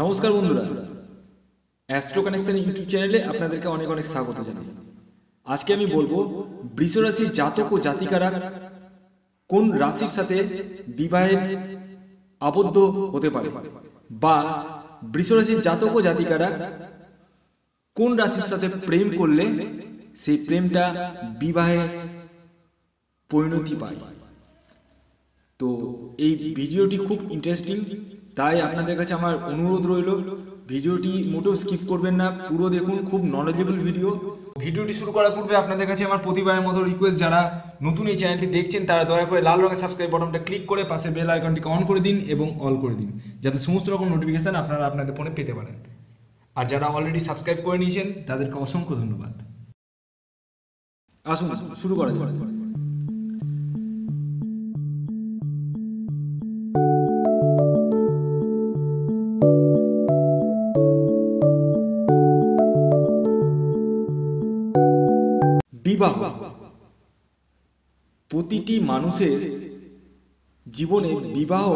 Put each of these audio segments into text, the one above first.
নমস্কার বন্ধুরা astro connection YouTube চ্যানেলে আপনাদেরকে অনেক অনেক স্বাগত জানাই আজকে আমি বলবো বৃষ রাশির জাতক ও জাতিকারা কোন রাশির সাথে বিবাহের আবদ্ধ হতে পারে বা বৃষ রাশির জাতক ও জাতিকারা কোন রাশির সাথে প্রেম করলে সেই প্রেমটা বিবাহে পরিণতি পায় তো এই ভিডিওটি খুব ইন্টারেস্টিং তাই আপনাদের কাছে আমার অনুরোধ রইল ভিডিওটি মোটেও স্কিপ করবেন না পুরো দেখুন খুব নলেজেবল ভিডিও ভিডিওটি শুরু করার পূর্বে আপনাদের কাছে আমার প্রতিবারের মতো রিকোয়েস্ট যারা নতুন এই চ্যানেলটি দেখছেন তারা দয়া করে লাল রঙের সাবস্ক্রাইব বাটনটা ক্লিক করে পাশে বেল আইকনটিকে অন করে দিন এবং অল করে দিন যাতে সমস্ত রকম নোটিফিকেশান আপনারা আপনাদের ফোনে পেতে পারেন আর যারা অলরেডি সাবস্ক্রাইব করে নিয়েছেন তাদেরকে অসংখ্য ধন্যবাদ আসুন শুরু করা যায় বিবাহ প্রতিটি মানুষের জীবনে বিবাহ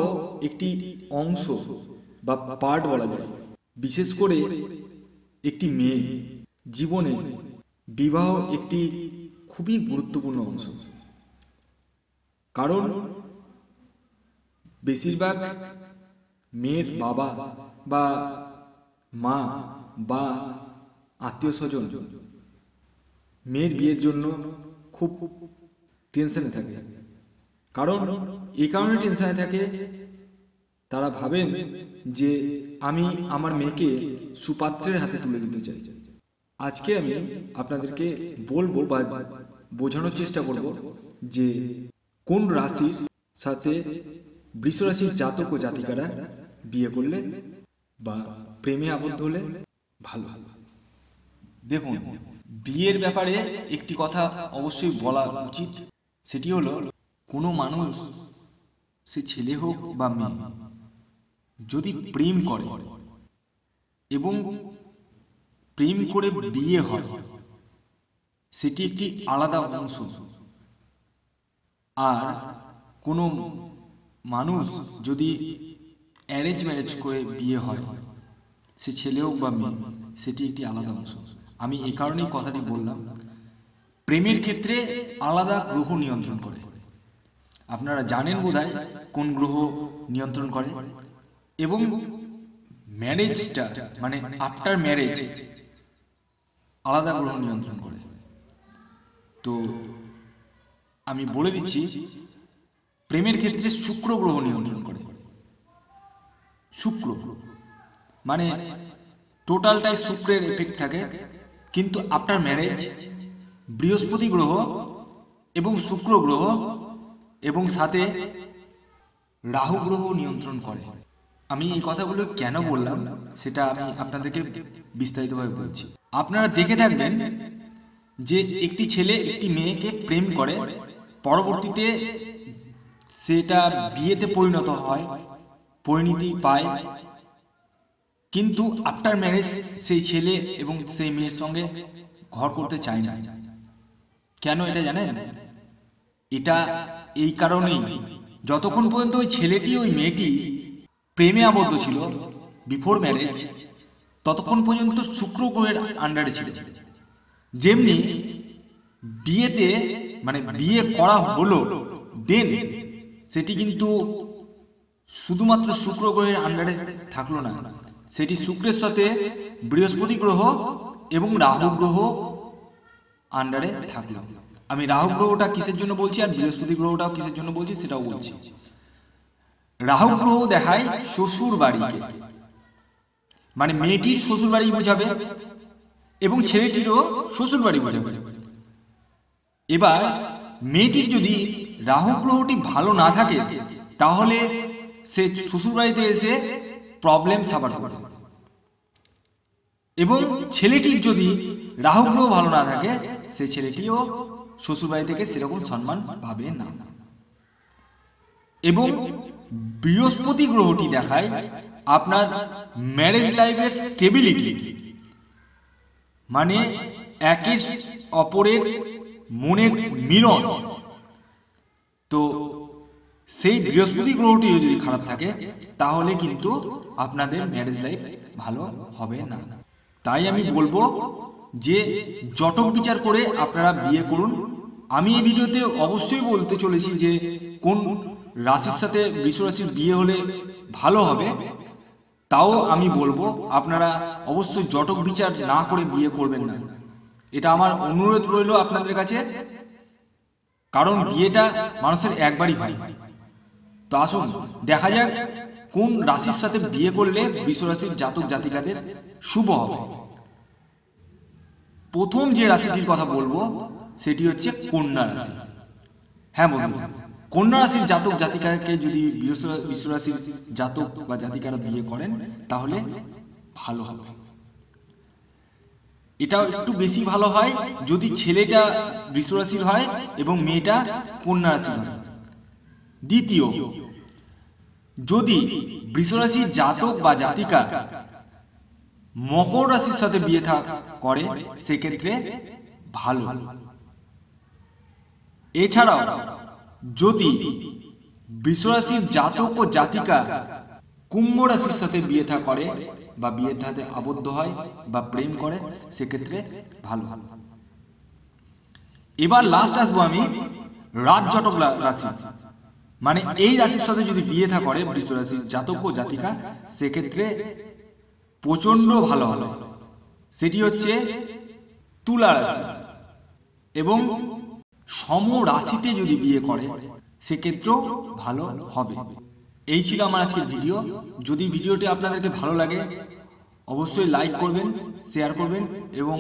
একটি অংশ বা পার্ট বলা যায় বিশেষ করে একটি মেয়ে জীবনে বিবাহ একটি খুবই গুরুত্বপূর্ণ অংশ কারণ বেশিরভাগ মেয়ের বাবা বা মা বা আত্মীয় স্বজন মেয়ের বিয়ের জন্য খুব টেনশনে থাকে কারণ এই কারণে টেনশনে থাকে তারা ভাবেন যে আমি আমার মেয়েকে সুপাত্রের হাতে তুলে দিতে চাই আজকে আমি আপনাদেরকে বলবো বা বোঝানোর চেষ্টা করব যে কোন রাশির সাথে বৃষ রাশির জাতক ও জাতিকারা বিয়ে করলে বা প্রেমে আবদ্ধ হলে ভালো ভালো দেখুন বিয়ের ব্যাপারে একটি কথা অবশ্যই বলা উচিত সেটি হলো কোনো মানুষ সে ছেলে হোক বা মেয়ে যদি প্রেম করে এবং প্রেম করে বিয়ে হয় সেটি একটি আলাদা অংশ আর কোনো মানুষ যদি অ্যারেঞ্জ ম্যারেজ করে বিয়ে হয় সে ছেলে হোক বা মেয়ে সেটি একটি আলাদা অংশ আমি এ কারণেই কথাটি বললাম প্রেমের ক্ষেত্রে আলাদা গ্রহ নিয়ন্ত্রণ করে আপনারা জানেন বোধহয় কোন গ্রহ নিয়ন্ত্রণ করে এবং ম্যারেজটা মানে আফটার ম্যারেজ আলাদা গ্রহ নিয়ন্ত্রণ করে তো আমি বলে দিচ্ছি প্রেমের ক্ষেত্রে শুক্র গ্রহ নিয়ন্ত্রণ করে শুক্র মানে টোটালটাই শুক্রের এফেক্ট থাকে কিন্তু আপনার ম্যারেজ বৃহস্পতি গ্রহ এবং শুক্র গ্রহ এবং সাথে রাহু গ্রহ নিয়ন্ত্রণ করে আমি এই কথাগুলো কেন বললাম সেটা আমি আপনাদেরকে বিস্তারিতভাবে বলছি আপনারা দেখে থাকবেন যে একটি ছেলে একটি মেয়েকে প্রেম করে পরবর্তীতে সেটা বিয়েতে পরিণত হয় পরিণতি পায় কিন্তু আফটার ম্যারেজ সেই ছেলে এবং সেই মেয়ের সঙ্গে ঘর করতে চাই না কেন এটা জানেন এটা এই কারণেই যতক্ষণ পর্যন্ত ওই ছেলেটি ওই মেয়েটি প্রেমে আবদ্ধ ছিল বিফোর ম্যারেজ ততক্ষণ পর্যন্ত শুক্র গ্রহের আন্ডারে ছিল যেমনি বিয়েতে মানে বিয়ে করা হলো দেন সেটি কিন্তু শুধুমাত্র শুক্র গ্রহের আন্ডারে থাকলো না সেটি শুক্রের সাথে বৃহস্পতি গ্রহ এবং রাহু গ্রহ আন্ডারে থাকলো আমি রাহু গ্রহটা কিসের জন্য বলছি আর বৃহস্পতি গ্রহটাও কিসের জন্য বলছি সেটাও বলছি রাহু গ্রহ দেখায় শ্বশুর বাড়িকে মানে মেয়েটির শ্বশুর বাড়ি বোঝাবে এবং ছেলেটিরও শ্বশুর বাড়ি বোঝাবে এবার মেয়েটির যদি রাহু গ্রহটি ভালো না থাকে তাহলে সে শ্বশুর বাড়িতে এসে প্রবলেম সাফার করে এবং ছেলেটির যদি রাহু গ্রহ ভালো না থাকে সে ছেলেটিও শ্বশুরবাড়ি থেকে সেরকম সম্মান ভাবে না এবং বৃহস্পতি গ্রহটি দেখায় আপনার ম্যারেজ লাইফের স্টেবিলিটি মানে একই অপরের মনের মিলন তো সেই বৃহস্পতি গ্রহটি যদি খারাপ থাকে তাহলে কিন্তু আপনাদের ম্যারেজ লাইফ ভালো হবে না তাই আমি বলবো যে জটক বিচার করে আপনারা বিয়ে করুন আমি এই ভিডিওতে অবশ্যই বলতে চলেছি যে কোন রাশির সাথে রাশির বিয়ে হলে ভালো হবে তাও আমি বলবো আপনারা অবশ্যই জটক বিচার না করে বিয়ে করবেন না এটা আমার অনুরোধ রইল আপনাদের কাছে কারণ বিয়েটা মানুষের একবারই হয় তো আসুন দেখা যাক কোন রাশির সাথে বিয়ে করলে বিশ্বরাশির জাতক জাতিকাদের শুভ হবে প্রথম যে রাশিটির কথা বলবো সেটি হচ্ছে কন্যা রাশি হ্যাঁ বলবো কন্যা রাশির জাতক জাতিকাকে যদি বিশ্বরাশির জাতক বা জাতিকারা বিয়ে করেন তাহলে ভালো হবে এটা একটু বেশি ভালো হয় যদি ছেলেটা বিশ্বরাশির হয় এবং মেয়েটা কন্যা রাশির হয় দ্বিতীয় যদি বৃষরাশির জাতক বা জাতিকা মকর রাশির সাথে বিয়ে করে সেক্ষেত্রে ভালো এছাড়াও যদি বৃষরাশির জাতক ও জাতিকা কুম্ভ রাশির সাথে বিয়ে থা করে বা বিয়ে থাতে আবদ্ধ হয় বা প্রেম করে সেক্ষেত্রে ভালো ভালো এবার লাস্ট আসবো আমি রাজ জটক রাশি মানে এই রাশির সাথে যদি বিয়ে থা করে বৃষ রাশির জাতক ও জাতিকা সেক্ষেত্রে প্রচণ্ড ভালো ভালো সেটি হচ্ছে তুলা রাশি এবং সম রাশিতে যদি বিয়ে করে সেক্ষেত্রেও ভালো হবে এই ছিল আমার আজকের ভিডিও যদি ভিডিওটি আপনাদেরকে ভালো লাগে অবশ্যই লাইক করবেন শেয়ার করবেন এবং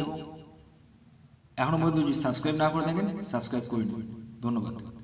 এখনো পর্যন্ত যদি সাবস্ক্রাইব না করে থাকেন সাবস্ক্রাইব করে নেবেন ধন্যবাদ